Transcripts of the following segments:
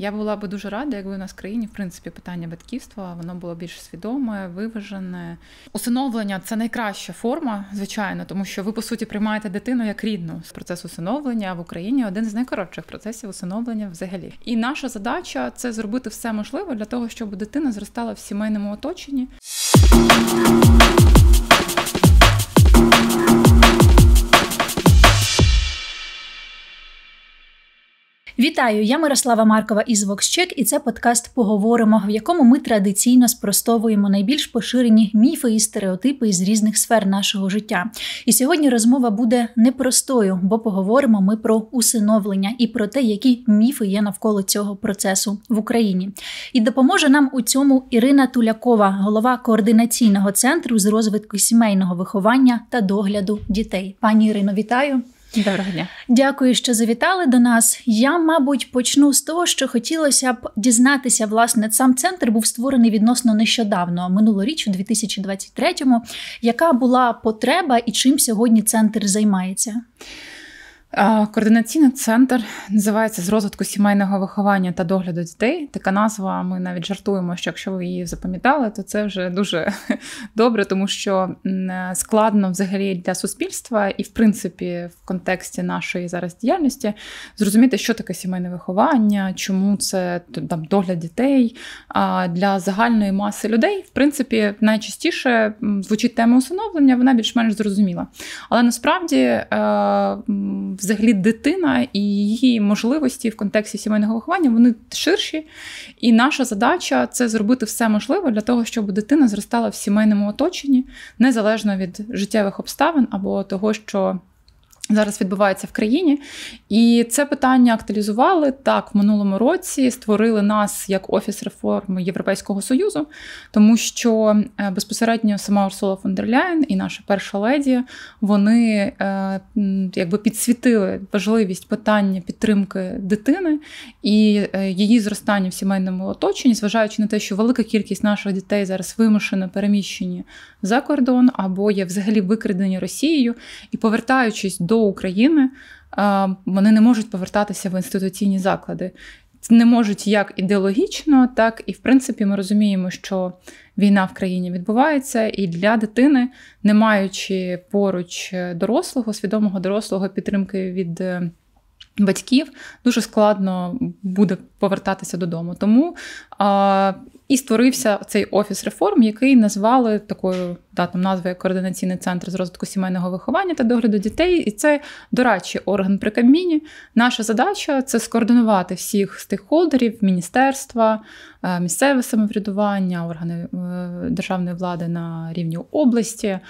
Я була би дуже рада, якби у нас в країні в принципі питання батьківства воно було більш свідоме, виважене. Усиновлення це найкраща форма, звичайно, тому що ви по суті приймаєте дитину як рідну процес усиновлення в Україні один з найкоротших процесів усиновлення взагалі. І наша задача це зробити все можливе для того, щоб дитина зростала в сімейному оточенні. Вітаю, я Мирослава Маркова із VoxCheck і це подкаст Поговоримо, в якому ми традиційно спростовуємо найбільш поширені міфи і стереотипи із різних сфер нашого життя. І сьогодні розмова буде непростою, бо поговоримо ми про усиновлення і про те, які міфи є навколо цього процесу в Україні. І допоможе нам у цьому Ірина Тулякова, голова координаційного центру з розвитку сімейного виховання та догляду дітей. Пані Ірино, вітаю. Доброго дня. Дякую, що завітали до нас. Я, мабуть, почну з того, що хотілося б дізнатися. Власне, сам центр був створений відносно нещодавно, минулоріч, у 2023-му. Яка була потреба і чим сьогодні центр займається? Координаційний центр називається з розвитку сімейного виховання та догляду дітей. Така назва. Ми навіть жартуємо, що якщо ви її запам'ятали, то це вже дуже добре, тому що складно взагалі для суспільства і, в принципі, в контексті нашої зараз діяльності зрозуміти, що таке сімейне виховання, чому це там догляд дітей. А для загальної маси людей, в принципі, найчастіше звучить тема усиновлення, вона більш-менш зрозуміла. Але насправді. Е, взагалі дитина і її можливості в контексті сімейного виховання вони ширші. І наша задача це зробити все можливе для того, щоб дитина зростала в сімейному оточенні незалежно від життєвих обставин або того, що зараз відбувається в країні. І це питання актуалізували так в минулому році. Створили нас як офіс реформи Європейського союзу, тому що е, безпосередньо сама Урсула фон дер Ляйн і наша перша леді вони е, якби підсвітили важливість питання підтримки дитини і е, її зростання в сімейному оточенні, зважаючи на те, що велика кількість наших дітей зараз вимушено переміщені за кордон або є взагалі викрадені Росією і повертаючись до до України вони не можуть повертатися в інституційні заклади. Не можуть як ідеологічно, так і в принципі ми розуміємо, що війна в країні відбувається, і для дитини, не маючи поруч е, дорослого, свідомого дорослого підтримки від е, батьків, дуже складно буде повертатися додому. Тому а, і створився цей офіс реформ, який назвали такою да, там назвою координаційний центр з розвитку сімейного виховання та догляду дітей. І це дорадчий орган при Кабміні. Наша задача це скоординувати всіх стейкхолдерів, міністерства, е, місцеве самоврядування, органи е, державної влади на рівні області, е,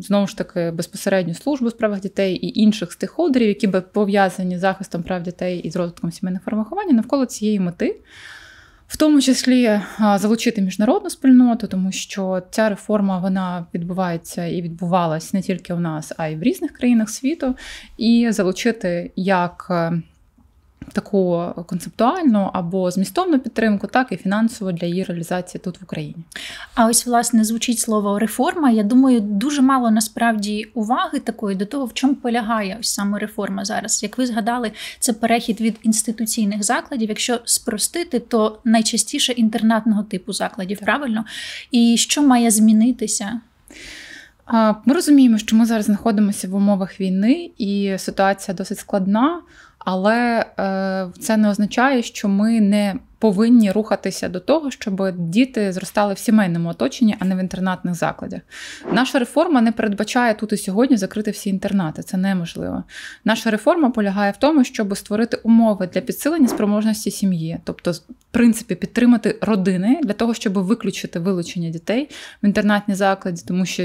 знову ж таки, безпосередню службу з правах дітей і інших стейкхолдерів, які би пов'язані з захистом прав дітей і з розвитком сімейних форм промахування навколо цієї мети. В тому числі е, залучити міжнародну спільноту, тому що ця реформа вона відбувається і відбувалась не тільки у нас, а й в різних країнах світу, і залучити як е, таку концептуальну або змістовну підтримку, так і фінансову для її реалізації тут в Україні. А ось власне звучить слово реформа. Я думаю, дуже мало насправді уваги такої до того, в чому полягає ось саме реформа зараз. Як ви згадали, це перехід від інституційних закладів. Якщо спростити, то найчастіше інтернатного типу закладів, так. правильно? І що має змінитися? Ми розуміємо, що ми зараз знаходимося в умовах війни, і ситуація досить складна. Але е, це не означає, що ми не повинні рухатися до того, щоб діти зростали в сімейному оточенні, а не в інтернатних закладах. Наша реформа не передбачає тут і сьогодні закрити всі інтернати. Це неможливо. Наша реформа полягає в тому, щоб створити умови для підсилення спроможності сім'ї, тобто, в принципі, підтримати родини для того, щоб виключити вилучення дітей в інтернатні заклади, тому що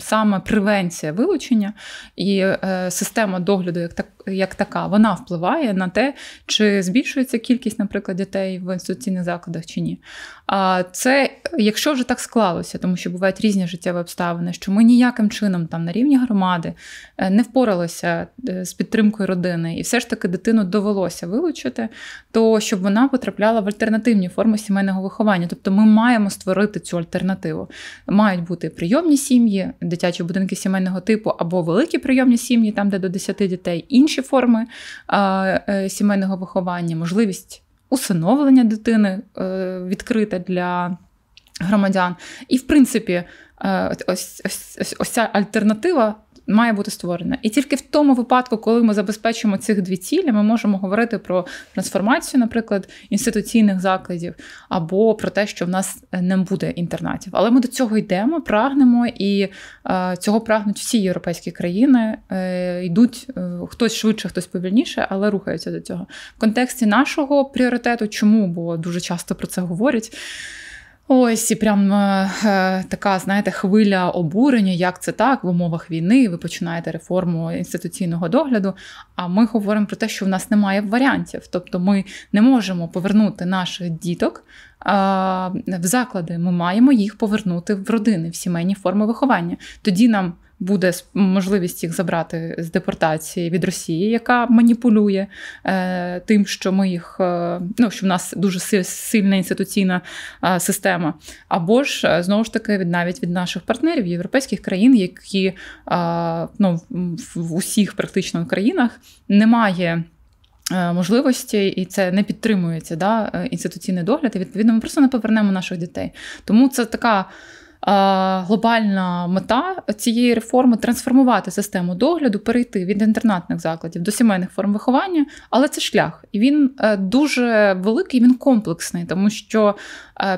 саме превенція вилучення і е, система догляду, як так як така, вона впливає на те, чи збільшується кількість, наприклад, дітей в в інституційних закладах чи ні. А це якщо вже так склалося, тому що бувають різні життєві обставини, що ми ніяким чином там на рівні громади е, не впоралися е, з підтримкою родини, і все ж таки дитину довелося вилучити, то щоб вона потрапляла в альтернативні форми сімейного виховання. Тобто ми маємо створити цю альтернативу. Мають бути прийомні сім'ї, дитячі будинки сімейного типу або великі прийомні сім'ї, там де до 10 дітей, інші форми а, е, сімейного виховання, можливість усиновлення дитини е, відкрите для громадян. І в принципі, е, ось, ось, ось, ось ця альтернатива має бути створена. І тільки в тому випадку, коли ми забезпечимо цих дві цілі, ми можемо говорити про трансформацію, наприклад, інституційних закладів, або про те, що в нас е, не буде інтернатів. Але ми до цього йдемо, прагнемо, і е, цього прагнуть всі європейські країни. Е, йдуть е, хтось швидше, хтось повільніше, але рухаються до цього. В контексті нашого пріоритету, чому бо дуже часто про це говорять. Ось і прям е, е, така, знаєте, хвиля обурення, як це так в умовах війни. Ви починаєте реформу інституційного догляду. А ми говоримо про те, що в нас немає варіантів, тобто ми не можемо повернути наших діток в заклади, ми маємо їх повернути в родини, в сімейні форми виховання. Тоді нам буде можливість їх забрати з депортації від Росії, яка маніпулює е, тим, що ми їх е, ну що в нас дуже сильна інституційна система. Або ж е, знову ж таки від навіть від наших партнерів європейських країн, які ну, в усіх практично країнах немає. Е, можливості, і це не підтримується да, е, інституційний догляд. І відповідно, ми просто не повернемо наших дітей. Тому це така. Е, глобальна мета цієї реформи трансформувати систему догляду, перейти від інтернатних закладів до сімейних форм виховання, але це шлях, і він дуже великий, він комплексний, тому що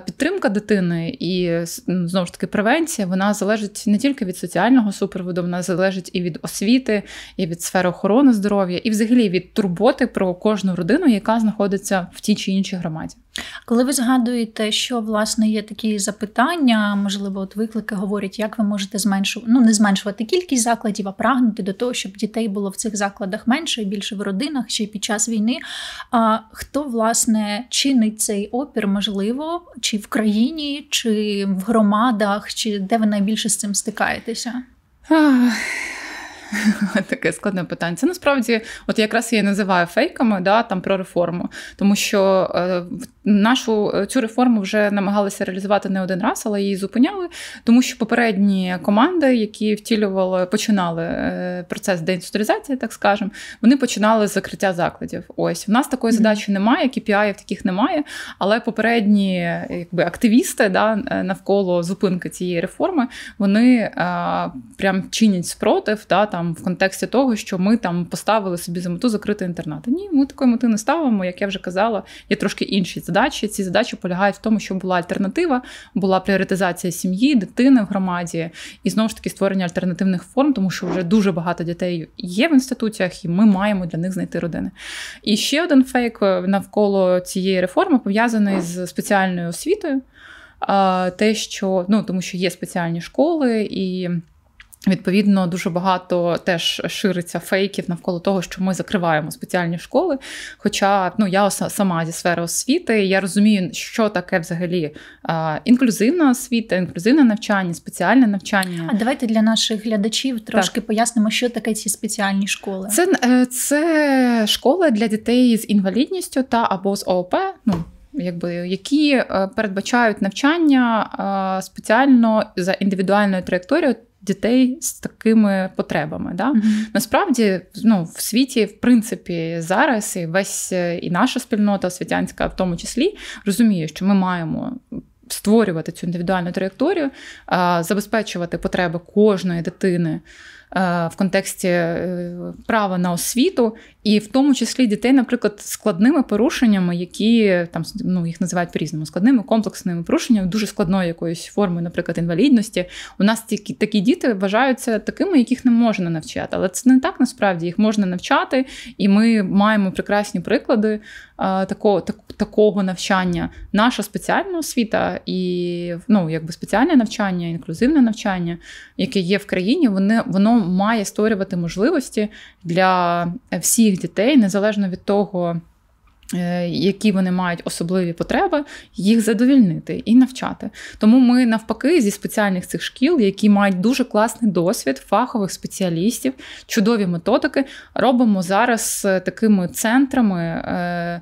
підтримка дитини і ну, знову ж таки превенція вона залежить не тільки від соціального супроводу, вона залежить і від освіти, і від сфери охорони здоров'я, і взагалі від турботи про кожну родину, яка знаходиться в тій чи іншій громаді. Коли ви згадуєте, що власне є такі запитання, можливо, от виклики говорять, як ви можете зменшувати ну не зменшувати кількість закладів, а прагнути до того, щоб дітей було в цих закладах менше і більше в родинах ще й під час війни. А хто власне чинить цей опір, можливо, чи в країні, чи в громадах, чи де ви найбільше з цим стикаєтеся? таке складне питання. Це насправді, от якраз я називаю фейками, да, там про реформу, тому що е, нашу е, цю реформу вже намагалися реалізувати не один раз, але її зупиняли, тому що попередні команди, які втілювали, починали е, процес деінституалізації, так скажем, вони починали з закриття закладів. Ось в нас такої mm-hmm. задачі немає, KPI-ів таких немає. Але попередні якби активісти да, навколо зупинки цієї реформи, вони а, прям чинять спротив да, там там в контексті того, що ми там поставили собі за мету закрити інтернати. Ні, ми такої мети не ставимо. Як я вже казала, є трошки інші задачі. Ці задачі полягають в тому, щоб була альтернатива, була пріоритизація сім'ї, дитини в громаді і знову ж таки створення альтернативних форм, тому що вже дуже багато дітей є в інституціях, і ми маємо для них знайти родини. І ще один фейк е, навколо цієї реформи пов'язаний з спеціальною освітою. Те, що ну тому, що є спеціальні школи, і Відповідно, дуже багато теж шириться фейків навколо того, що ми закриваємо спеціальні школи. Хоча ну я сама зі сфери освіти, я розумію, що таке взагалі інклюзивна освіта, інклюзивне навчання, спеціальне навчання. А давайте для наших глядачів трошки так. пояснимо, що таке ці спеціальні школи. Це е, це школи для дітей з інвалідністю та або з ООП. Ну якби Які е, передбачають навчання е, спеціально за індивідуальною траєкторією дітей з такими потребами. Да? Mm-hmm. Насправді, ну, в світі, в принципі, зараз і весь е, і наша спільнота освітянська, в тому числі, розуміє, що ми маємо. Створювати цю індивідуальну траєкторію, забезпечувати потреби кожної дитини Е, в контексті е, права на освіту, і в тому числі дітей, наприклад, складними порушеннями, які там ну, їх називають по-різному складними комплексними порушеннями, дуже складної якоїсь форми, наприклад, інвалідності. У нас такі, такі діти вважаються такими, яких не можна навчати, але це не так насправді їх можна навчати, і ми маємо прекрасні приклади. Е, такого так, такого навчання. Наша спеціальна освіта і ну, якби спеціальне навчання, інклюзивне навчання, яке є в країні, вони воно має створювати можливості для всіх дітей, незалежно від того. Е, які вони мають особливі потреби, їх задовільнити і навчати. Тому ми навпаки зі спеціальних цих шкіл, які мають дуже класний досвід, фахових спеціалістів, чудові методики, робимо зараз е, такими центрами. Е,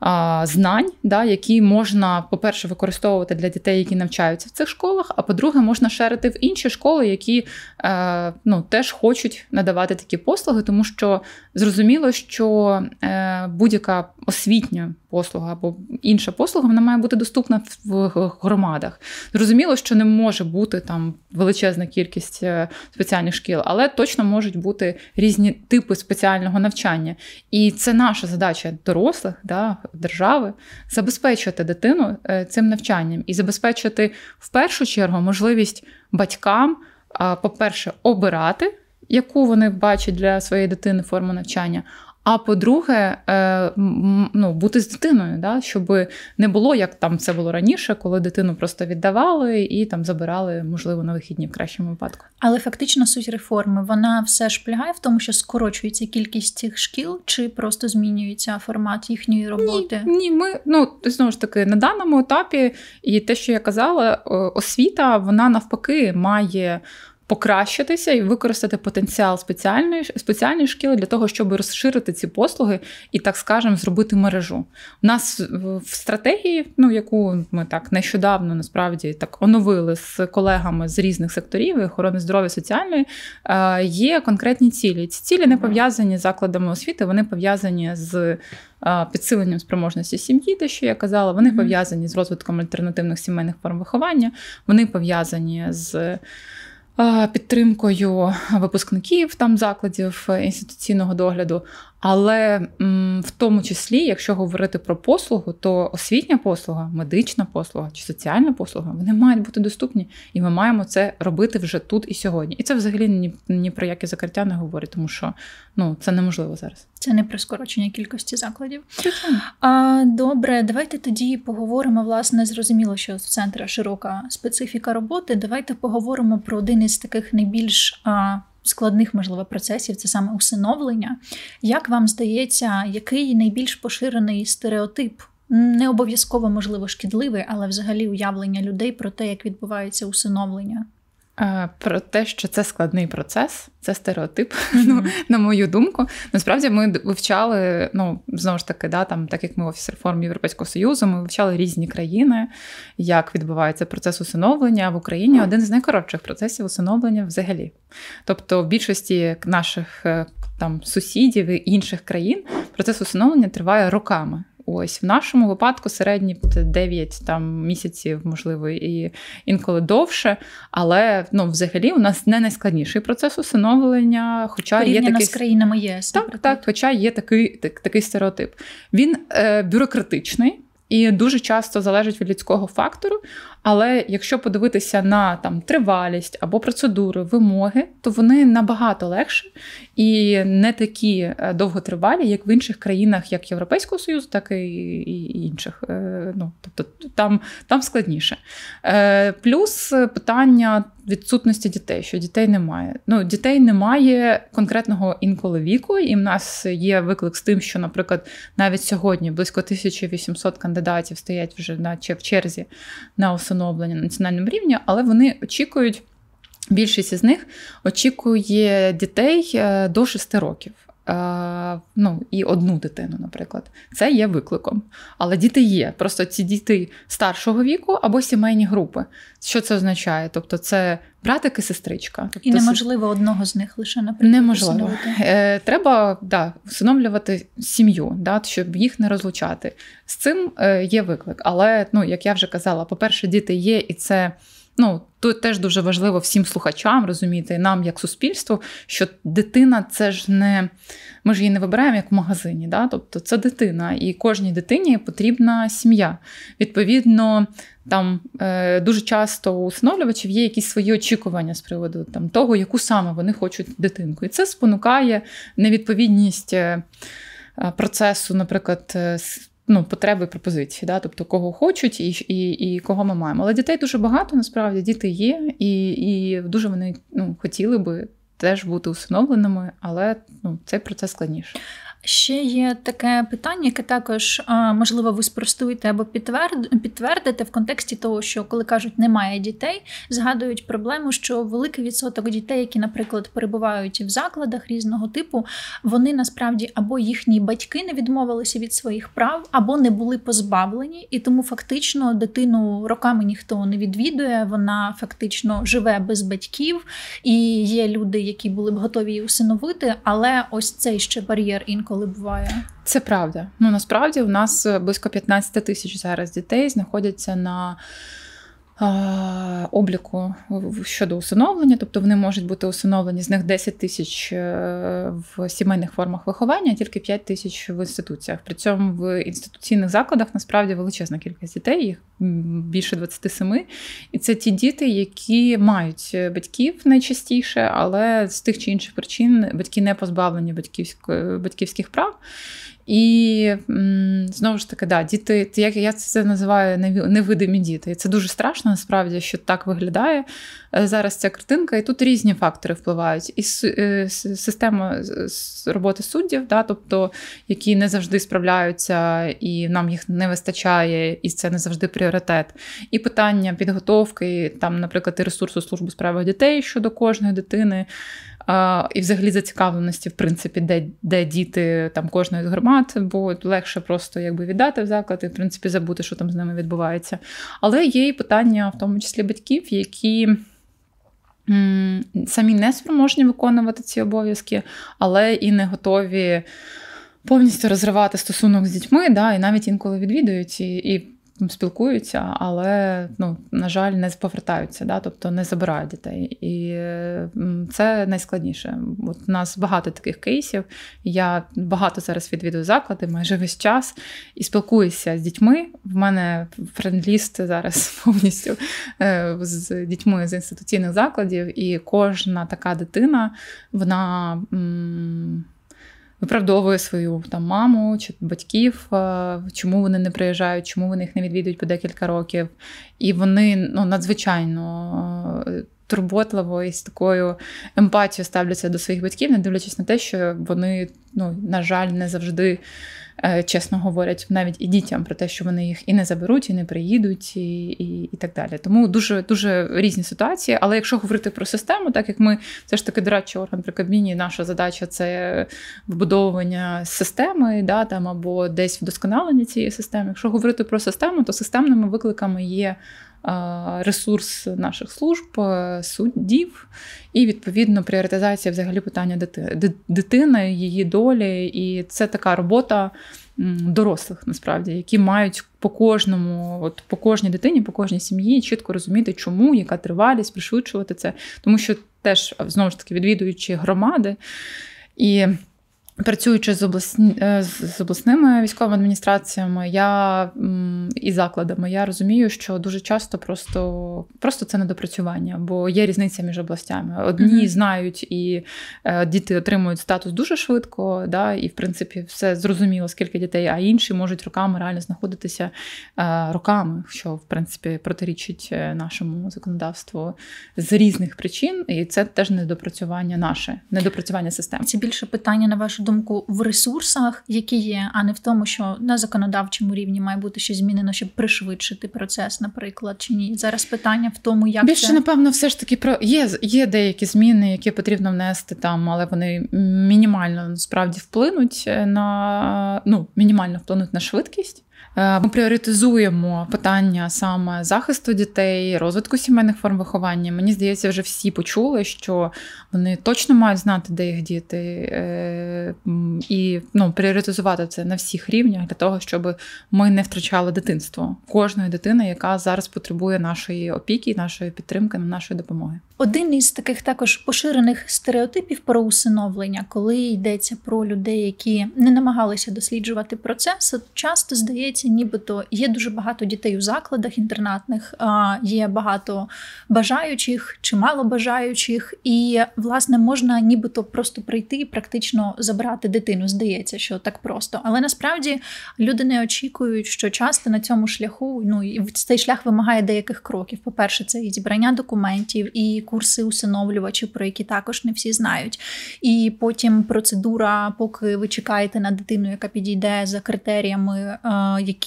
а, знань, да, які можна, по-перше, використовувати для дітей, які навчаються в цих школах. А по-друге, можна шерити в інші школи, які е, ну, теж хочуть надавати такі послуги, тому що зрозуміло, що е, будь-яка освітня послуга або інша послуга вона має бути доступна в громадах. Зрозуміло, що не може бути там величезна кількість е, спеціальних шкіл, але точно можуть бути різні типи спеціального навчання. І це наша задача дорослих, да, держави забезпечити дитину е, цим навчанням і забезпечити в першу чергу можливість батькам, по-перше, обирати, яку вони бачать для своєї дитини форму навчання, а по-друге, е, ну, бути з дитиною, да? щоб не було, як там це було раніше, коли дитину просто віддавали і там забирали, можливо, на вихідні в кращому випадку. Але фактично суть реформи вона все ж полягає в тому, що скорочується кількість цих шкіл, чи просто змінюється формат їхньої роботи? Ні, ні, ми ну знову ж таки на даному етапі, і те, що я казала, освіта вона навпаки має покращитися і використати потенціал спеціальної спеціальної шкіли для того, щоб розширити ці послуги і, так скажем, зробити мережу. У нас в стратегії, ну яку ми так нещодавно насправді так оновили з колегами з різних секторів охорони здоров'я соціальної, е, є конкретні цілі. Ці цілі не пов'язані з закладами освіти, вони пов'язані з. Е, підсиленням спроможності сім'ї, те, що я казала, вони mm-hmm. пов'язані з розвитком альтернативних сімейних форм виховання, вони пов'язані з Е, підтримкою випускників там закладів е, інституційного догляду, але в тому числі, якщо говорити про послугу, то освітня послуга, медична послуга чи соціальна послуга вони мають бути доступні, і ми маємо це робити вже тут і сьогодні. І це взагалі ні, ні про яке закриття не говорить, тому що ну це неможливо зараз. Це не про скорочення кількості закладів. А, Добре, давайте тоді поговоримо. Власне, зрозуміло, що в центра широка специфіка роботи. Давайте поговоримо про один із таких найбільш а, складних, можливо, процесів, це саме усиновлення. Як вам здається, який найбільш поширений стереотип? Не обов'язково можливо шкідливий, але взагалі уявлення людей про те, як відбувається усиновлення? Про те, що це складний процес, це стереотип, mm-hmm. ну, на мою думку. Насправді ми вивчали, ну знову ж таки, да, там, так як ми офіс реформ Європейського Союзу, ми вивчали різні країни, як відбувається процес усиновлення в Україні. Один з найкоротших процесів усиновлення взагалі. Тобто, в більшості наших е, там сусідів і інших країн процес усиновлення триває роками. Ось в нашому випадку середні 9 там, місяців, можливо, і інколи довше. Але ну, взагалі у нас не найскладніший процес усиновлення, хоча є такий... з країнами ЄС. Так, так, хоча є такий так, такий стереотип. Він е, бюрократичний. І дуже часто залежить від людського фактору, але якщо подивитися на там тривалість або процедури, вимоги, то вони набагато легші і не такі е, довготривалі, як в інших країнах, як Європейського Союзу, так і інших. Е, ну тобто там там складніше. Е, плюс питання відсутності дітей, що дітей немає. Ну дітей немає конкретного інколи віку, і в нас є виклик з тим, що, наприклад, навіть сьогодні близько 1800 кандидатів стоять вже на в черзі на основному усиновлення на національному рівні, але вони очікують. Більшість із них очікує дітей е, до 6 років. Е, ну, і одну дитину, наприклад, це є викликом. Але діти є. Просто ці діти старшого віку або сімейні групи. Що це означає? Тобто, це братик і сестричка. Тобто, і неможливо сес... одного з них лише наприклад. Неможливо. Е, Треба да, усиновлювати сім'ю, да, щоб їх не розлучати. З цим е, є виклик. Але ну, як я вже казала, по-перше, діти є, і це. Ну, тут теж дуже важливо всім слухачам розуміти, нам, як суспільству, що дитина це ж не ми ж її не вибираємо як в магазині. Да? Тобто це дитина, і кожній дитині потрібна сім'я. Відповідно, там е, дуже часто у усиновлювачів є якісь свої очікування з приводу там, того, яку саме вони хочуть дитинку. І це спонукає невідповідність. Е, е, процесу, наприклад, ну, потреби і пропозиції, да? тобто кого хочуть і і, і кого ми маємо. Але дітей дуже багато, насправді діти є, і і дуже вони ну, хотіли би теж бути усиновленими, але ну, цей процес складніший. Ще є таке питання, яке також можливо ви спростуєте або підтвердите в контексті того, що коли кажуть немає дітей, згадують проблему, що великий відсоток дітей, які, наприклад, перебувають в закладах різного типу, вони насправді або їхні батьки не відмовилися від своїх прав, або не були позбавлені, і тому фактично дитину роками ніхто не відвідує. Вона фактично живе без батьків, і є люди, які були б готові її усиновити, але ось цей ще бар'єр інколи інколи буває. Це правда. Ну насправді у нас е, близько 15 тисяч зараз дітей знаходяться на обліку щодо усиновлення, тобто вони можуть бути усиновлені з них 10 тисяч е, в сімейних формах виховання, а тільки 5 тисяч в інституціях. При цьому в інституційних закладах насправді величезна кількість дітей, їх більше 27. І це ті діти, які мають е, батьків найчастіше, але з тих чи інших причин батьки не позбавлені е, батьківських прав. І знову ж таки, да, діти, як я це називаю невидимі діти. І Це дуже страшно, насправді, що так виглядає е, зараз ця картинка, і тут різні фактори впливають. І е, система роботи суддів, да, тобто які не завжди справляються, і нам їх не вистачає, і це не завжди пріоритет. І питання підготовки, там, наприклад, і ресурсу служби справи дітей щодо кожної дитини і взагалі зацікавленості, в принципі, де де діти там кожної з громад, бо легше просто якби віддати в заклад і в принципі забути, що там з ними відбувається. Але є і питання, в тому числі батьків, які. Самі не спроможні виконувати ці обов'язки, але і не готові повністю розривати стосунок з дітьми, да, і навіть інколи відвідують. І, і спілкуються, але ну на жаль, не повертаються, да, тобто не забирають дітей, і це найскладніше. От у нас багато таких кейсів. Я багато зараз відвідую заклади, майже весь час і спілкуюся з дітьми. В мене френдліст зараз повністю е, з дітьми з інституційних закладів, і кожна така дитина, вона виправдовує свою там маму чи батьків, е, чому вони не приїжджають, чому вони їх не відвідують по декілька років. І вони ну, надзвичайно е, турботливо і з такою емпатією ставляться до своїх батьків, не дивлячись на те, що вони, ну, на жаль, не завжди. Е, чесно говорять, навіть і дітям про те, що вони їх і не заберуть, і не приїдуть, і і, і так далі. Тому дуже дуже різні ситуації. Але якщо говорити про систему, так як ми все ж таки дорадчий орган при Кабміні, наша задача це вбудовування системи, да, там або десь вдосконалення цієї системи. Якщо говорити про систему, то системними викликами є Е, ресурс наших служб, е, суддів, і відповідно пріоритизація взагалі питання дитини, її долі. І це така робота дорослих, насправді, які мають по кожному, от по кожній дитині, по кожній сім'ї чітко розуміти, чому, яка тривалість, пришвидшувати це, тому що теж знову ж таки відвідуючи громади і. Працюючи з обласні е, з обласними військовими адміністраціями, я і закладами, я розумію, що дуже часто просто просто це недопрацювання, бо є різниця між областями. Одні mm-hmm. знають і е, діти отримують статус дуже швидко, да, і в принципі все зрозуміло, скільки дітей, а інші можуть роками реально знаходитися е, роками, що в принципі протирічить нашому законодавству з різних причин, і це теж недопрацювання наше, недопрацювання системи. Це більше питання на вашу думку, в ресурсах, які є, а не в тому, що на законодавчому рівні має бути щось змінено, щоб пришвидшити процес, наприклад, чи ні. Зараз питання в тому, як більше це... напевно, все ж таки про є є деякі зміни, які потрібно внести там, але вони мінімально насправді вплинуть е, на ну мінімально вплинуть на швидкість. Е, ми пріоритизуємо питання саме захисту дітей, розвитку сімейних форм виховання. Мені здається, вже всі почули, що вони точно мають знати, де їх діти, е, і ну, пріоритизувати це на всіх рівнях для того, щоб ми не втрачали дитинство кожної дитини, яка зараз потребує нашої опіки, нашої підтримки, нашої допомоги. Один із таких також поширених стереотипів про усиновлення, коли йдеться про людей, які не намагалися досліджувати процес, часто здається ситуації, нібито є дуже багато дітей у закладах інтернатних, є багато бажаючих чи мало бажаючих, і власне можна нібито просто прийти і практично забрати дитину. Здається, що так просто. Але насправді люди не очікують, що часто на цьому шляху ну і цей шлях вимагає деяких кроків. По перше, це і зібрання документів, і курси усиновлювачів, про які також не всі знають. І потім процедура, поки ви чекаєте на дитину, яка підійде за критеріями, які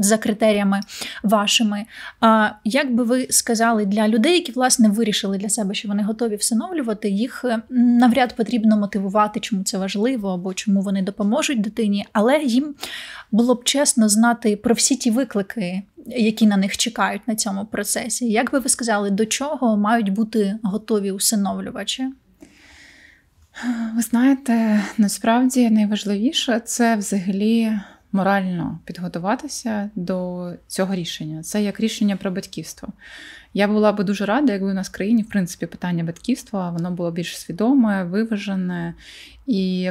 за критеріями вашими. А як би ви сказали для людей, які власне вирішили для себе, що вони готові всиновлювати, їх е, навряд потрібно мотивувати, чому це важливо або чому вони допоможуть дитині, але їм було б чесно знати про всі ті виклики, які на них чекають на цьому процесі. Як би ви сказали, до чого мають бути готові усиновлювачі? Ви знаєте, насправді найважливіше це взагалі морально підготуватися до цього рішення. Це як рішення про батьківство. Я була би дуже рада, якби у нас в країні в принципі питання батьківства воно було більш свідоме, виважене і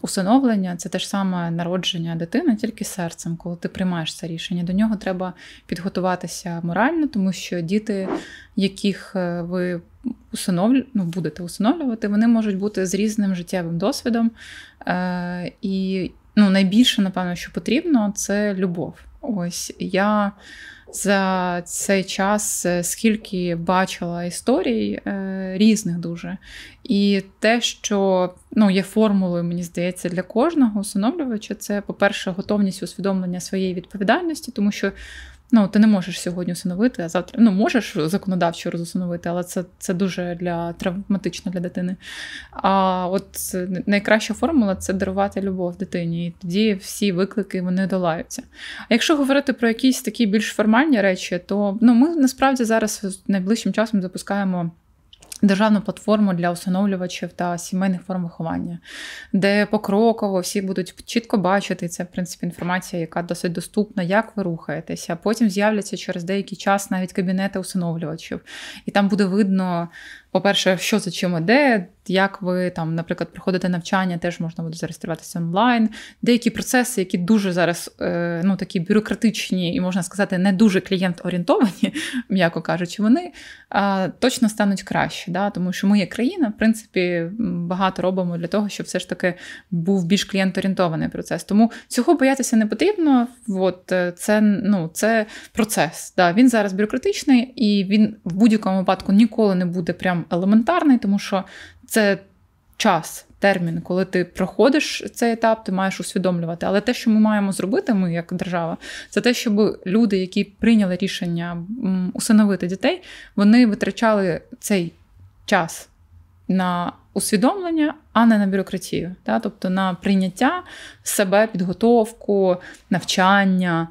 усиновлення це те ж саме народження дитини, тільки серцем, коли ти приймаєш це рішення. До нього треба підготуватися морально, тому що діти, яких е, ви усиновлю... ну, будете усиновлювати, вони можуть бути з різним життєвим досвідом. Е- І ну, найбільше, напевно, що потрібно, це любов. Ось я за цей час е, скільки бачила історій е, різних дуже. І те, що ну, є формулою, мені здається, для кожного усиновлювача, це, по-перше, готовність усвідомлення своєї відповідальності, тому що Ну, ти не можеш сьогодні усиновити, а завтра ну можеш законодавчо розусиновити, але це це дуже для травматично для дитини. А от найкраща формула це дарувати любов дитині, і тоді всі виклики вони долаються. А якщо говорити про якісь такі більш формальні речі, то ну ми насправді зараз найближчим часом запускаємо державну платформу для усиновлювачів та сімейних форм виховання, де покроково всі будуть чітко бачити це, в принципі, інформація, яка досить доступна, як ви рухаєтеся. Потім з'являться через деякий час навіть кабінети усиновлювачів, і там буде видно. По-перше, що за чим іде, як ви там, наприклад, проходите навчання, теж можна буде зареєструватися онлайн. Деякі процеси, які дуже зараз е, ну, такі бюрократичні і, можна сказати, не дуже клієнт-орієнтовані, м'яко кажучи, вони точно стануть краще да, тому що ми, як країна, в принципі, багато робимо для того, щоб все ж таки був більш клієнторієнтований процес. Тому цього боятися не потрібно. От е, це ну, це процес. Да. Він зараз бюрократичний, і він в будь-якому випадку ніколи не буде прям елементарний, тому що це час. Термін, коли ти проходиш цей етап, ти маєш усвідомлювати. Але те, що ми маємо зробити, ми як держава, це те, щоб люди, які прийняли рішення усиновити дітей, вони витрачали цей час на усвідомлення, а не на бюрократію, да? тобто на прийняття себе, підготовку, навчання.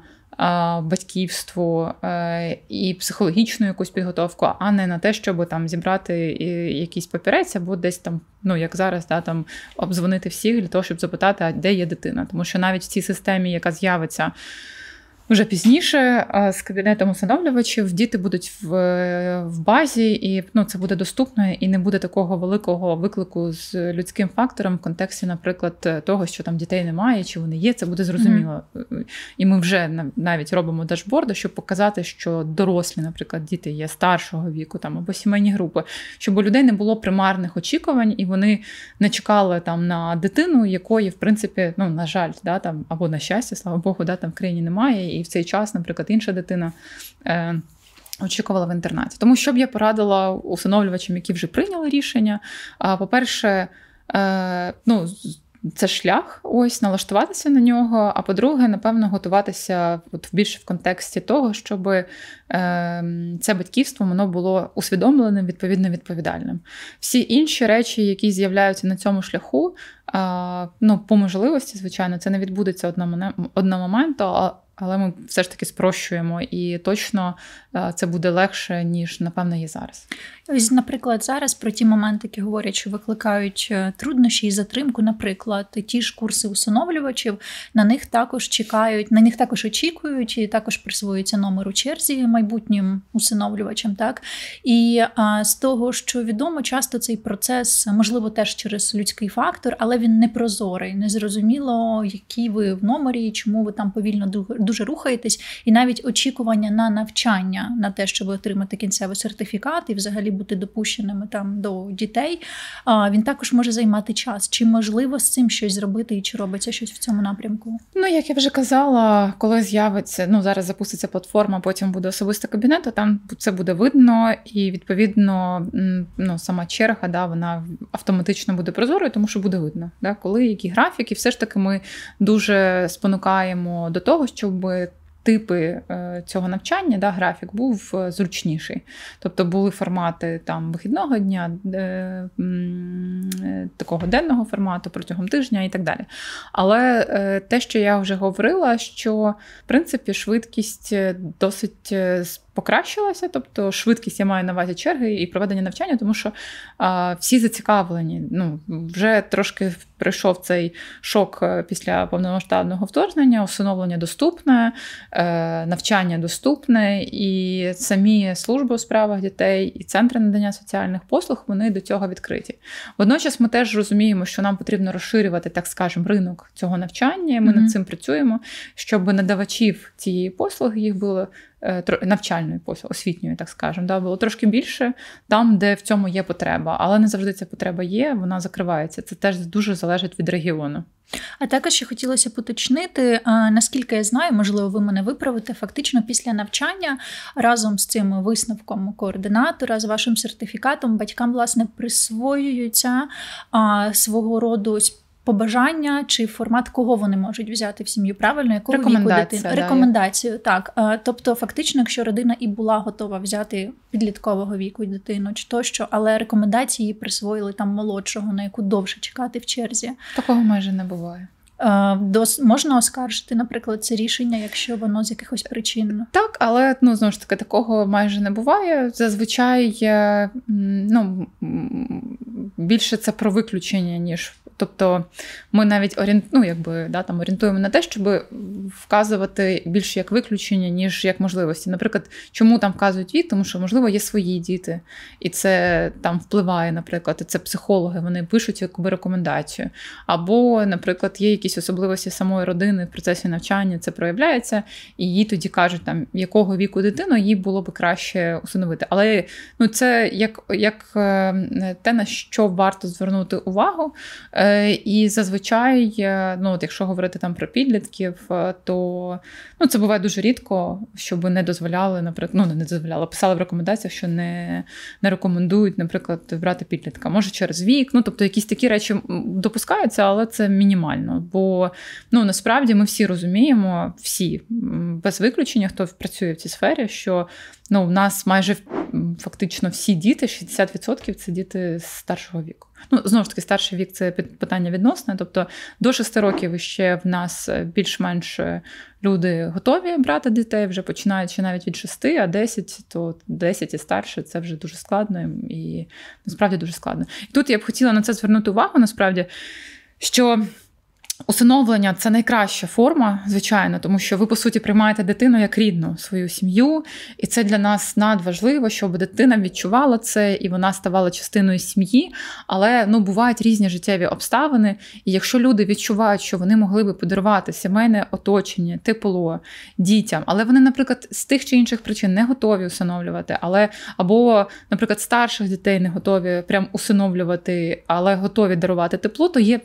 Батьківство е, і психологічну якусь підготовку, а не на те, щоб там зібрати е, якийсь папірець або десь там, ну як зараз, да, там обдзвонити всіх для того, щоб запитати, а де є дитина. Тому що навіть в цій системі, яка з'явиться Уже пізніше е, з кабінетом усиновлювачів діти будуть в е, в базі, і ну це буде доступно, і не буде такого великого виклику з людським фактором в контексті, наприклад, того, що там дітей немає, чи вони є. Це буде зрозуміло. Mm-hmm. І ми вже навіть робимо дашборди, щоб показати, що дорослі, наприклад, діти є старшого віку, там або сімейні групи, щоб у людей не було примарних очікувань, і вони не чекали там на дитину, якої в принципі ну на жаль, да там або на щастя, слава Богу, да там в країні немає і в цей час, наприклад, інша дитина. Е, Очікувала в інтернаті, тому що б я порадила усиновлювачам, які вже прийняли рішення. По-перше, е, ну це шлях, ось налаштуватися на нього. А по-друге, напевно, готуватися от більше в контексті того, щоб е, це батьківство воно було усвідомленим, відповідно відповідальним. Всі інші речі, які з'являються на цьому шляху, ну по можливості, звичайно, це не відбудеться одному моменту, але ми все ж таки спрощуємо, і точно е, це буде легше, ніж напевно є зараз. Ось, наприклад, зараз про ті моменти, які говорять, що викликають е, труднощі і затримку. Наприклад, ті ж курси усиновлювачів на них також чекають, на них також очікують, і також присвоюється номер у черзі майбутнім усиновлювачам. Так і а, з того, що відомо, часто цей процес можливо теж через людський фактор, але він не прозорий, Не зрозуміло, які ви в номері, чому ви там повільно дуже рухаєтесь, і навіть очікування на навчання, на те, щоб отримати кінцевий сертифікат і взагалі бути допущеними там до дітей, А він також може займати час. Чи можливо з цим щось зробити, і чи робиться щось в цьому напрямку? Ну як я вже казала, коли з'явиться ну зараз запуститься платформа, потім буде особистий кабінет, то там це буде видно, і відповідно ну сама черга да вона автоматично буде прозорою, тому що буде видно, да, коли які графіки, все ж таки ми дуже спонукаємо до того, щоб щоб типи е, цього навчання, да, графік був е, зручніший. Тобто були формати там вихідного дня, е, такого денного формату протягом тижня і так далі. Але те, що я вже говорила, що в принципі швидкість досить покращилася, тобто швидкість я маю на увазі черги і проведення навчання, тому що а, всі зацікавлені. Ну вже трошки прийшов цей шок е, після повномасштабного вторгнення, усиновлення доступне, е, навчання доступне, і самі служби у справах дітей і центри надання соціальних послуг вони до цього відкриті. Водночас ми теж розуміємо, що нам потрібно розширювати, так скажемо, ринок цього навчання. Ми mm-hmm. над цим працюємо, щоб надавачів цієї послуги їх було Е, навчальної послуги, освітньої, так скажемо, да, було трошки більше там, де в цьому є потреба, але не завжди ця потреба є, вона закривається. Це теж дуже залежить від регіону. А також ще хотілося поточнити, е, наскільки я знаю, можливо, ви мене виправите. Фактично, після навчання разом з цим висновком координатора, з вашим сертифікатом, батькам власне присвоюються свого роду побажання чи формат, кого вони можуть взяти в сім'ю правильно, якого Рекомендація, віку дитини. Рекомендацію, так. Е, тобто, фактично, якщо родина і була готова взяти підліткового віку дитину, чи тощо, але рекомендації присвоїли там молодшого, на яку довше чекати в черзі. Такого майже не буває. Е, дос можна оскаржити, наприклад, це рішення, якщо воно з якихось причин так, але ну знову ж таки такого майже не буває. Зазвичай е, ну більше це про виключення ніж. Тобто ми навіть орієнт, ну, якби, да, там, орієнтуємо на те, щоб вказувати більше як виключення, ніж як можливості. Наприклад, чому там вказують вік, тому що, можливо, є свої діти, і це там впливає, наприклад, і це психологи, вони пишуть якби рекомендацію. Або, наприклад, є якісь особливості самої родини в процесі навчання це проявляється, і їй тоді кажуть, там якого віку дитину їй було би краще усиновити. Але ну це як як е, те, на що варто звернути увагу. Е, і зазвичай, е, ну от якщо говорити там про підлітків, то ну це буває дуже рідко, щоб не дозволяли, наприклад, ну не дозволяли, писали в рекомендаціях, що не, не рекомендують, наприклад, брати підлітка. Може через вік, ну тобто якісь такі речі допускаються, але це мінімально. Бо ну насправді ми всі розуміємо, всі без виключення, хто працює в цій сфері, що ну в нас майже фактично всі діти, 60% це діти старшого віку. Ну, знову ж таки, старший вік це питання відносне. Тобто до 6 років ще в нас е, більш-менш е, люди готові брати дітей, вже починаючи навіть від 6, а 10, то 10 і старше це вже дуже складно і насправді дуже складно. І тут я б хотіла на це звернути увагу, насправді, що Усиновлення це найкраща форма, звичайно, тому що ви, по суті, приймаєте дитину як рідну свою сім'ю, і це для нас надважливо, щоб дитина відчувала це і вона ставала частиною сім'ї. Але ну бувають різні життєві обставини. І якщо люди відчувають, що вони могли би подарувати сімейне оточення, тепло дітям, але вони, наприклад, з тих чи інших причин не готові усиновлювати, але або, наприклад, старших дітей не готові прям усиновлювати, але готові дарувати тепло, то є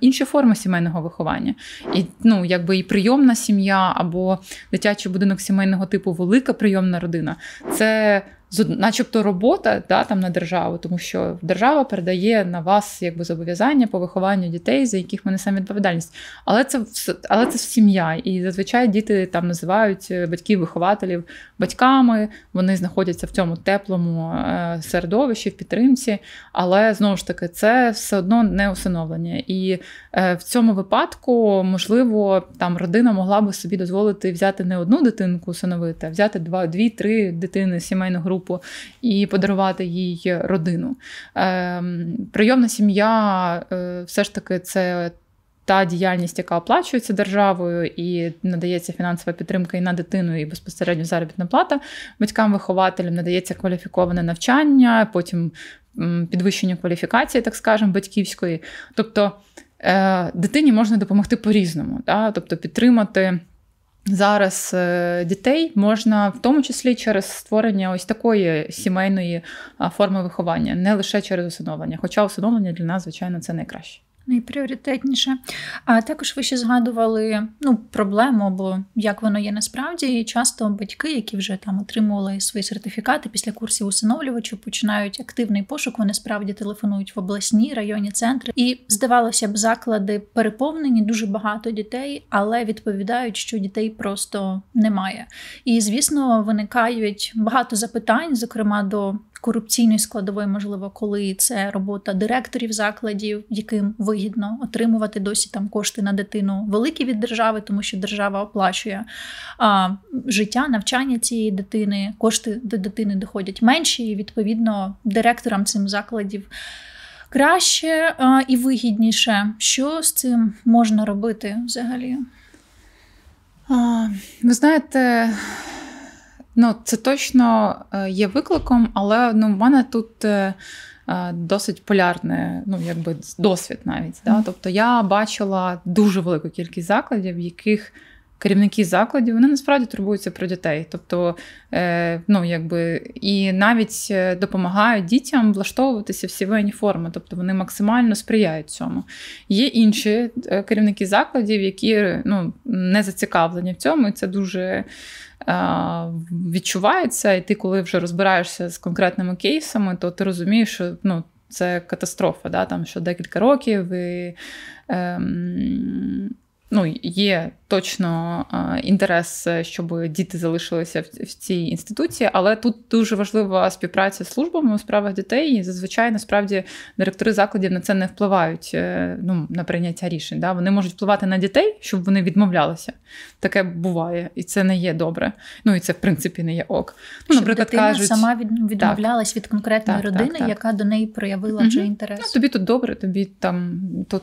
інші форми сімейного сімейного виховання. І ну, якби і прийомна сім'я або дитячий будинок сімейного типу велика прийомна родина. Це начебто робота да, там на державу, тому що держава передає на вас якби зобов'язання по вихованню дітей, за яких ми несемо відповідальність. Але це але це сім'я, і зазвичай діти там називають е, батьків-вихователів батьками. Вони знаходяться в цьому теплому е, середовищі, в підтримці. Але знову ж таки, це все одно не усиновлення. І е, в цьому випадку, можливо, там родина могла би собі дозволити взяти не одну дитинку усиновити, а взяти два, дві-три дитини сімейного групи групу і подарувати їй родину. Ем, прийомна сім'я е, все ж таки це. Та діяльність, яка оплачується державою і надається фінансова підтримка і на дитину, і безпосередньо заробітна плата батькам-вихователям, надається кваліфіковане навчання, потім підвищення кваліфікації, так скажемо, батьківської. Тобто е, дитині можна допомогти по-різному, да? тобто підтримати. Зараз е, дітей можна в тому числі через створення ось такої сімейної форми виховання, не лише через усиновлення. Хоча усиновлення для нас, звичайно, це найкраще найпріоритетніше. А також ви ще згадували ну, проблему, бо як воно є насправді, і часто батьки, які вже там отримували свої сертифікати після курсів усиновлювачів, починають активний пошук. Вони справді телефонують в обласні районні центри. І здавалося б, заклади переповнені, дуже багато дітей, але відповідають, що дітей просто немає. І звісно, виникають багато запитань, зокрема до корупційної складової, можливо, коли це робота директорів закладів, яким вигідно отримувати досі там кошти на дитину великі від держави, тому що держава оплачує а, життя, навчання цієї дитини, кошти до дитини доходять менші, і відповідно директорам цим закладів. Краще а, і вигідніше, що з цим можна робити взагалі? А, ви знаєте, Ну, це точно е, є викликом, але ну, в мене тут е, е, досить полярне, ну якби досвід навіть. Да? Тобто я бачила дуже велику кількість закладів, в яких керівники закладів вони насправді турбуються про дітей. Тобто, ну якби і навіть допомагають дітям влаштовуватися в сівені форми, тобто вони максимально сприяють цьому. Є інші керівники закладів, які ну, не зацікавлені в цьому, і це дуже. Е, відчувається, і ти, коли вже розбираєшся з конкретними кейсами, то ти розумієш, що ну. Це катастрофа, да, там що декілька років і ем, ну, є точно е, інтерес, е, щоб діти залишилися в цій інституції, але тут дуже важлива співпраця з службами у справах дітей, і зазвичай насправді директори закладів на це не впливають е, ну, на прийняття рішень. Да? Вони можуть впливати на дітей, щоб вони відмовлялися. Таке буває, і це не є добре. Ну і це в принципі не є ок. Ну, наприклад, дитина кажуть, сама відмовлялась так, від конкретної так, родини, так, яка до неї проявила угу. вже інтерес. Ну, Тобі тут добре, тобі там тут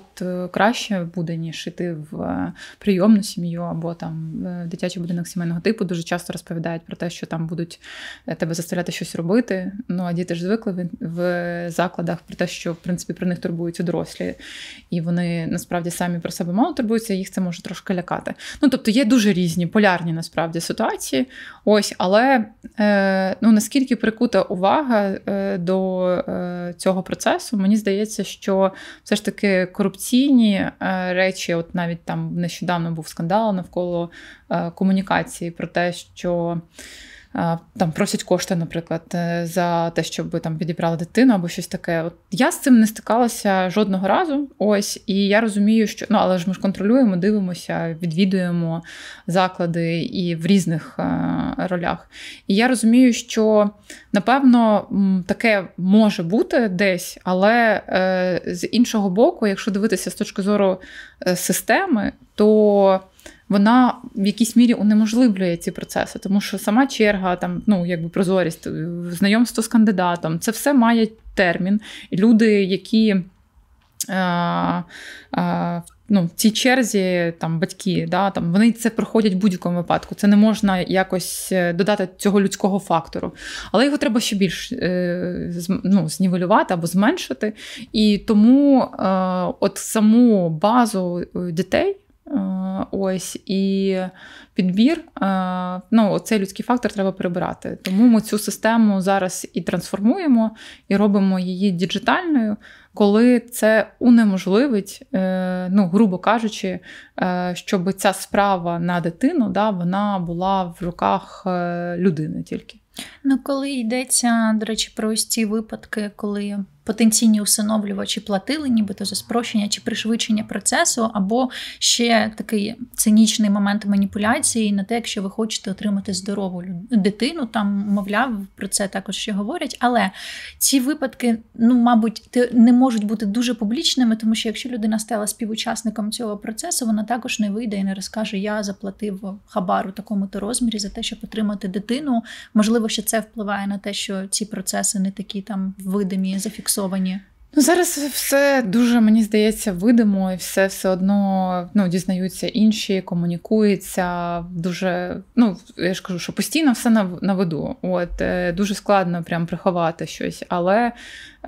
краще буде, ніж іти в прийомності сім'ю або там е, дитячий будинок сімейного типу дуже часто розповідають про те, що там будуть е, тебе заставляти щось робити. Ну а діти ж звикли в закладах про те, що в принципі про них турбуються дорослі, і вони насправді самі про себе мало турбуються, їх це може трошки лякати. Ну тобто є дуже різні полярні насправді ситуації. Ось, але е, ну наскільки прикута увага е, до е, цього процесу, мені здається, що все ж таки корупційні е, речі, от навіть там нещодавно був скандал скандалу навколо е, комунікації про те, що там просять кошти, наприклад, е, за те, щоб там відібрали дитину або щось таке. От я з цим не стикалася жодного разу. Ось, і я розумію, що ну але ж ми ж контролюємо, дивимося, відвідуємо заклади і в різних е, ролях. І я розумію, що напевно таке може бути десь, але е, з іншого боку, якщо дивитися з точки зору системи, то вона в якійсь мірі унеможливлює ці процеси, тому що сама черга, там ну якби прозорість, знайомство з кандидатом, це все має термін. Люди, які е, е, Ну, в цій черзі там батьки, да, там вони це проходять в будь-якому випадку. Це не можна якось е, додати цього людського фактору. Але його треба ще більш е, ну, знівелювати або зменшити. І тому е, от саму базу е, дітей Е, ось і підбір, е, ну цей людський фактор треба прибирати. Тому ми цю систему зараз і трансформуємо, і робимо її діджитальною, коли це унеможливить, е, ну грубо кажучи, щоб ця справа на дитину да, вона була в руках людини тільки. Ну, коли йдеться, до речі, про ось ці випадки, коли потенційні усиновлювачі платили, нібито за спрощення чи пришвидшення процесу, або ще такий цинічний момент маніпуляції на те, якщо ви хочете отримати здорову дитину, там мовляв про це також ще говорять. Але ці випадки, ну мабуть, не можуть бути дуже публічними, тому що якщо людина стала співучасником цього процесу, вона також не вийде і не розкаже: Я заплатив хабару такому-то розмірі за те, щоб отримати дитину. Можливо, що це впливає на те, що ці процеси не такі там видимі зафіксовані зафіксовані? Ну зараз все дуже мені здається видимо, і все все одно ну дізнаються інші, комунікуються дуже. Ну я ж кажу, що постійно все на виду. От е, дуже складно прям приховати щось. Але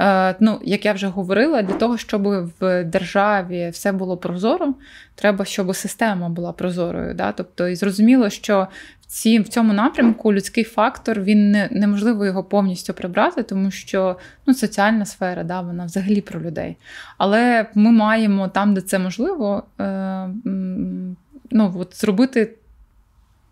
е, ну, як я вже говорила, для того, щоб в державі все було прозоро, треба, щоб система була прозорою. Да? Тобто, і зрозуміло, що ці, В цьому напрямку людський фактор він не, неможливо його повністю прибрати, тому що ну, соціальна сфера, да, вона взагалі про людей. Але ми маємо там, де це можливо, е, ну, от зробити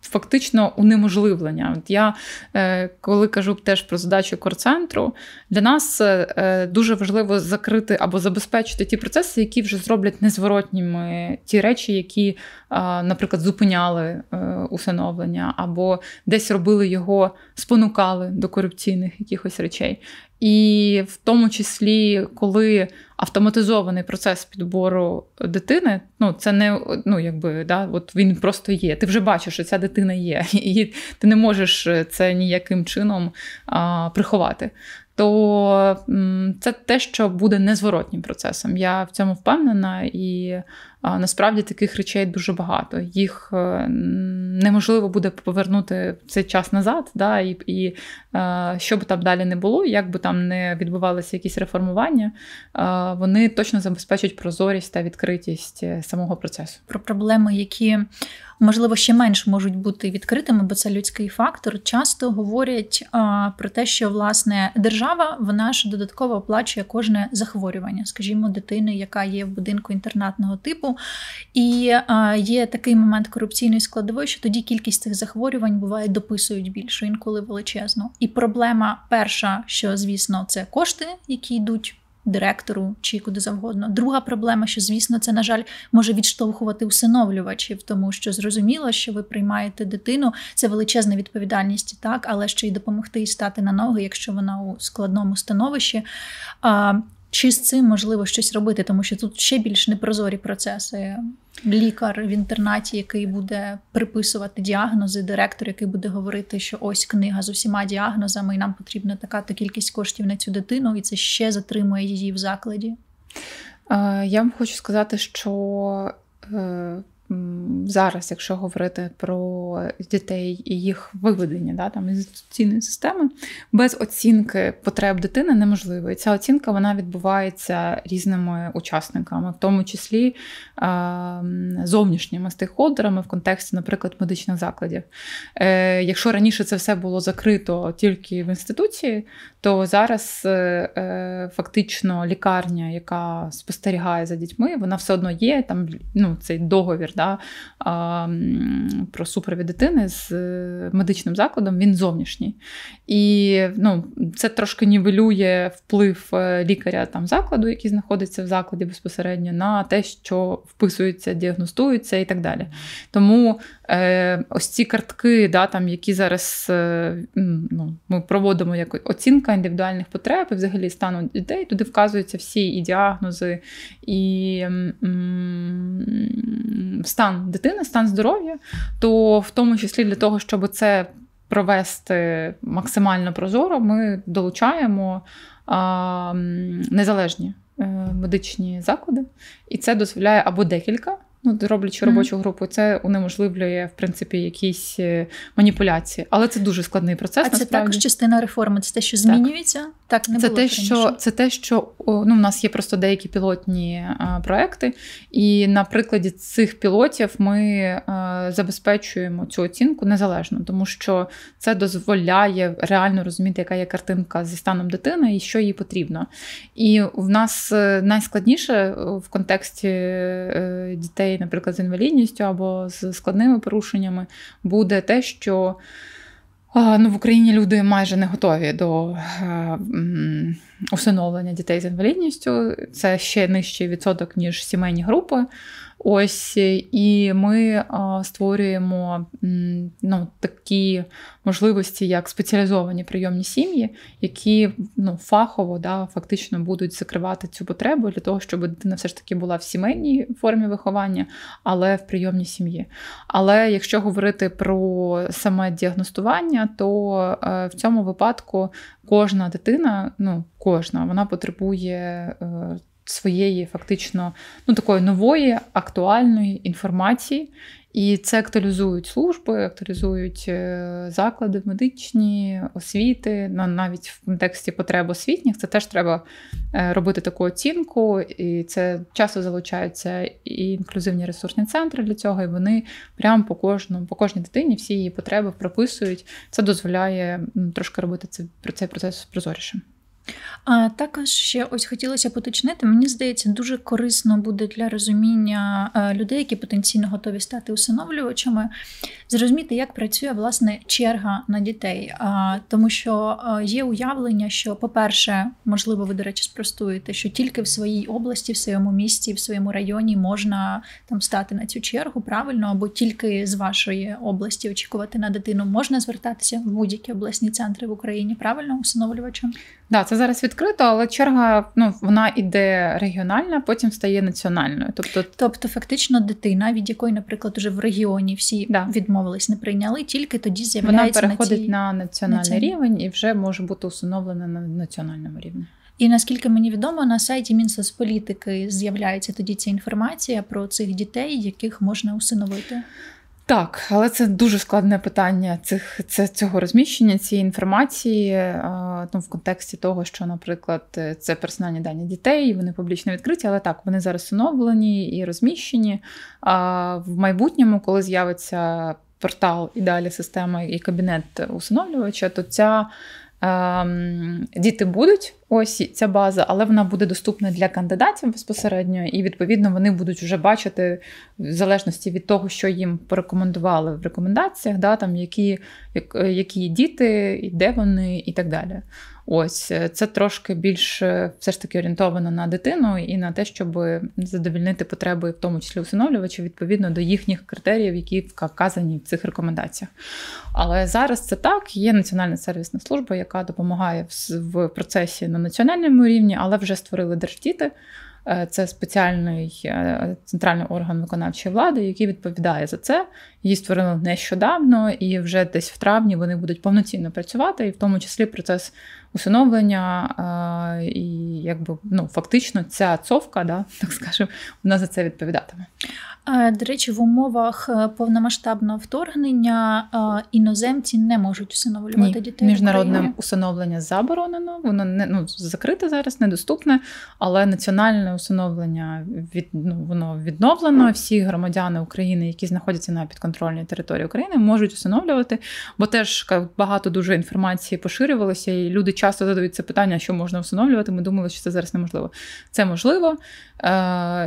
фактично унеможливлення. От Я е, коли кажу теж про задачу корцентру, для нас е, е, дуже важливо закрити або забезпечити ті процеси, які вже зроблять незворотніми ті речі, які наприклад, зупиняли е, усиновлення, або десь робили його, спонукали до корупційних якихось речей. І в тому числі, коли автоматизований процес підбору дитини, ну це не ну якби да, от він просто є. Ти вже бачиш, що ця дитина є, і ти не можеш це ніяким чином а, приховати. То це те, що буде незворотнім процесом. Я в цьому впевнена і Насправді таких речей дуже багато. Їх е, неможливо буде повернути цей час назад, да, і і е, що б там далі не було, як би там не відбувалися якісь реформування, е, вони точно забезпечать прозорість та відкритість самого процесу. Про проблеми, які можливо ще менш можуть бути відкритими, бо це людський фактор. Часто говорять про те, що власне держава вона ж додатково оплачує кожне захворювання, скажімо, дитини, яка є в будинку інтернатного типу. І а, є такий момент корупційної складової, що тоді кількість цих захворювань буває дописують більше, інколи величезно. І проблема перша, що звісно, це кошти, які йдуть. Директору чи куди завгодно. Друга проблема, що звісно, це на жаль може відштовхувати усиновлювачів, тому що зрозуміло, що ви приймаєте дитину, це величезна відповідальність, так але ще й допомогти і стати на ноги, якщо вона у складному становищі. А, чи з цим можливо щось робити, тому що тут ще більш непрозорі процеси. Лікар в інтернаті, який буде приписувати діагнози, директор, який буде говорити, що ось книга з усіма діагнозами, і нам потрібна така то кількість коштів на цю дитину, і це ще затримує її в закладі. Е, я вам хочу сказати, що е, зараз, якщо говорити про дітей і їх виведення да, там, із інституційної системи, без оцінки потреб дитини неможливо. І ця оцінка вона відбувається різними учасниками, в тому числі зовнішніми стейкхолдерами в контексті, наприклад, медичних закладів. Е, якщо раніше це все було закрито тільки в інституції, то зараз е, е, фактично лікарня, яка спостерігає за дітьми, вона все одно є, там ну, цей договір да, про супровід дитини з е, медичним закладом, він зовнішній. І ну, це трошки нівелює вплив е, лікаря там закладу, який знаходиться в закладі безпосередньо, на те, що вписується, діагностується і так далі. Тому е, ось ці картки, да, там, які зараз е, ну, ми проводимо як оцінка індивідуальних потреб і взагалі стану дітей, туди вказуються всі і діагнози, і м- м- стан дитини, стан здоров'я, то в тому числі для того, щоб це провести максимально прозоро, ми долучаємо а, незалежні е, медичні заклади, і це дозволяє або декілька. Ну, роблячи робочу групу, це унеможливлює в принципі якісь е, маніпуляції, але це дуже складний процес. А це насправді. також частина реформи. Це те, що змінюється. Так. Так, не це було те, раніше. що це те, що ну в нас є просто деякі пілотні а, проекти, і на прикладі цих пілотів ми а, забезпечуємо цю оцінку незалежно, тому що це дозволяє реально розуміти, яка є картинка зі станом дитини і що їй потрібно. І в нас е, найскладніше е, в контексті е, дітей, наприклад, з інвалідністю або з складними порушеннями, буде те, що. Ну, В Україні люди майже не готові до е, усиновлення дітей з інвалідністю. Це ще нижчий відсоток, ніж сімейні групи. Ось е, і ми е, створюємо ну, такі можливості, як спеціалізовані прийомні сім'ї, які ну, фахово да, фактично будуть закривати цю потребу для того, щоб дитина все ж таки була в сімейній формі виховання, але в прийомній сім'ї. Але якщо говорити про саме діагностування, то е, в цьому випадку кожна дитина, ну кожна, вона потребує своєї фактично ну такої нової актуальної інформації. І це актуалізують служби, актуалізують е, заклади медичні, освіти. Ну, навіть в контексті потреб освітніх це теж треба е, робити таку оцінку. І це часто залучаються і інклюзивні ресурсні центри для цього, і вони прямо по кожному, по кожній дитині всі її потреби прописують. Це дозволяє трошки робити це цей процес прозорішим. А також ще ось хотілося поточнити. Мені здається, дуже корисно буде для розуміння е, людей, які потенційно готові стати усиновлювачами, зрозуміти, як працює власне черга на дітей, тому що е, є уявлення, що, по-перше, можливо, ви до речі, спростуєте, що тільки в своїй області, в своєму місті, в своєму районі можна там стати на цю чергу правильно, або тільки з вашої області очікувати на дитину. Можна звертатися в будь-які обласні центри в Україні правильно усиновлювачем? Да, це зараз відкрито, але черга ну вона іде регіональна, потім стає національною. Тобто, тобто, фактично, дитина, від якої, наприклад, уже в регіоні всі да. відмовились, не прийняли, тільки тоді з'являється вона переходить на, цій... на національний на цій... рівень і вже може бути усиновлена на національному рівні. І наскільки мені відомо, на сайті Мінсоцполітики з'являється тоді ця інформація про цих дітей, яких можна усиновити. Так, але це дуже складне питання цих це цього розміщення цієї інформації е, ну, в контексті того, що, наприклад, це персональні дані дітей, вони публічно відкриті, але так вони зараз оновлені і розміщені. А в майбутньому, коли з'явиться портал і далі система і кабінет усиновлювача, то ця Ем, діти будуть ось ця база, але вона буде доступна для кандидатів безпосередньо, і відповідно вони будуть вже бачити в залежності від того, що їм порекомендували в рекомендаціях, да, там які, е, які діти, де вони і так далі. Ось е, це трошки більш е, все ж таки орієнтовано на дитину і на те, щоб задовільнити потреби, в тому числі усиновлювачів, відповідно до їхніх критеріїв, які вказані в цих рекомендаціях. Але зараз це так. Є національна сервісна служба, яка допомагає в процесі на національному рівні, але вже створили держдіти. Е, це спеціальний е, центральний орган виконавчої влади, який відповідає за це. Її створили нещодавно, і вже десь в травні вони будуть повноцінно працювати, і в тому числі процес усиновлення, е, і якби ну фактично ця цовка, да так скажемо, вона за це відповідатиме. Е, до речі, в умовах е, повномасштабного вторгнення е, іноземці не можуть усиновлювати Ні. дітей. Міжнародне усиновлення заборонено, воно не ну закрите зараз, недоступне, але національне усиновлення від ну, воно відновлено. Всі громадяни України, які знаходяться на підконтрольній території України, можуть усиновлювати, бо теж багато дуже інформації поширювалося, і люди часто задають це питання, що можна усиновлювати. Ми думали, що це зараз неможливо. Це можливо,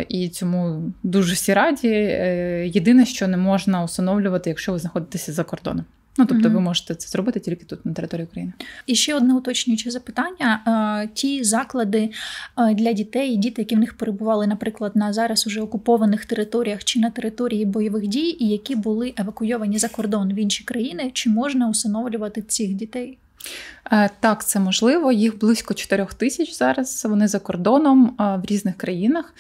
і цьому дуже всі раді наразі е, єдине, що не можна усиновлювати, якщо ви знаходитеся за кордоном. Ну, тобто, mm-hmm. ви можете це зробити тільки тут на території України. І ще одне уточнююче запитання: е, ті заклади е, для дітей, діти, які в них перебували, наприклад, на зараз уже окупованих територіях чи на території бойових дій, і які були евакуйовані за кордон в інші країни, чи можна усиновлювати цих дітей? Так, це можливо. Їх близько 4 тисяч зараз. Вони за кордоном в різних країнах.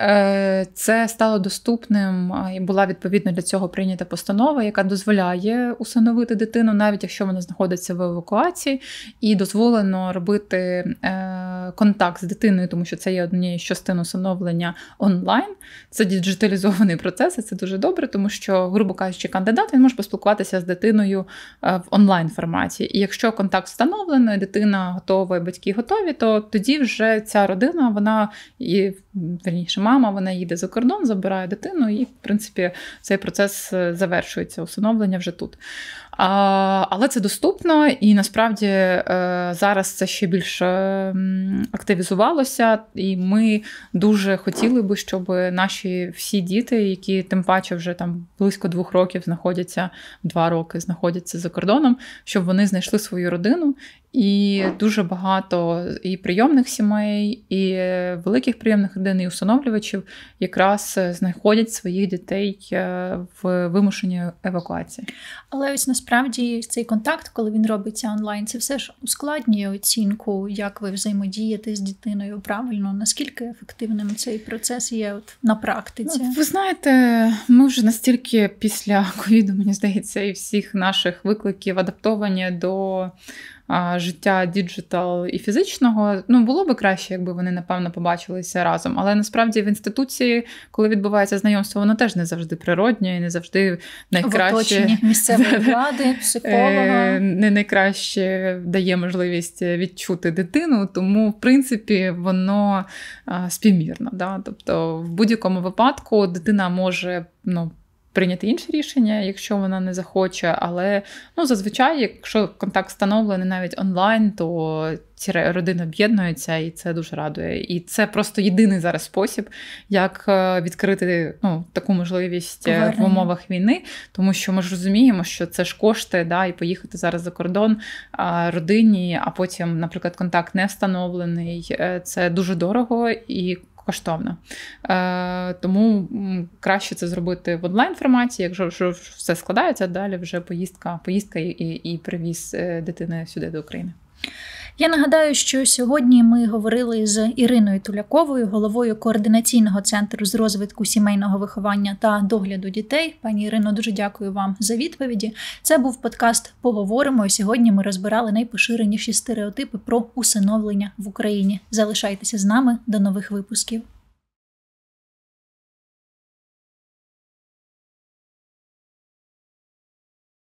Е, це стало доступним і була відповідно для цього прийнята постанова, яка дозволяє усиновити дитину, навіть якщо вона знаходиться в евакуації, і дозволено робити е, контакт з дитиною, тому що це є однією з частин усиновлення онлайн. Це діджиталізований процес, і це дуже добре, тому що, грубо кажучи, кандидат він може поспілкуватися з дитиною е, в онлайн форматі. І якщо контакт встановлено, і дитина готова, батьки готові, то тоді вже ця родина, вона і верніше мама вона їде за кордон, забирає дитину, і в принципі цей процес е, завершується усиновлення вже тут. Але це доступно і насправді е, зараз це ще більше активізувалося, і ми дуже хотіли би, щоб наші всі діти, які тим паче вже там близько двох років знаходяться, два роки знаходяться за кордоном, щоб вони знайшли свою родину. І дуже багато і прийомних сімей, і великих прийомних родин, і усиновлювачів якраз е, знаходять своїх дітей е, в вимушеній евакуації. Але ось насправді насправді цей контакт, коли він робиться онлайн, це все ж ускладнює оцінку, як ви взаємодієте з дитиною правильно. Наскільки ефективним цей процес є от на практиці? Ну, ви знаєте, ми вже настільки після ковіду, мені здається, і всіх наших викликів адаптовані до життя діджитал і фізичного. Ну було би краще, якби вони напевно побачилися разом. Але насправді в інституції, коли відбувається знайомство, воно теж не завжди природнє і не завжди найкраще В оточенні місцевої влади, психолога е, не найкраще дає можливість відчути дитину, тому в принципі воно співмірно. Да? Тобто, в будь-якому випадку дитина може ну прийняти інше рішення, якщо вона не захоче. Але ну зазвичай, якщо контакт встановлений навіть онлайн, то ці родини об'єднуються, і це дуже радує. І це просто єдиний зараз спосіб, як е, відкрити ну, таку можливість Поверення. в умовах війни, тому що ми ж розуміємо, що це ж кошти, да, і поїхати зараз за кордон родині, а потім, наприклад, контакт не встановлений. Е, це дуже дорого і коштовно. Е, Тому краще це зробити в онлайн форматі. Якщо вже все складається, далі вже поїздка, поїздка і, і привіз е, дитини сюди до України. Я нагадаю, що сьогодні ми говорили з Іриною Туляковою, головою координаційного центру з розвитку сімейного виховання та догляду дітей. Пані Ірино, дуже дякую вам за відповіді. Це був подкаст Поговоримо. і Сьогодні ми розбирали найпоширеніші стереотипи про усиновлення в Україні. Залишайтеся з нами до нових випусків.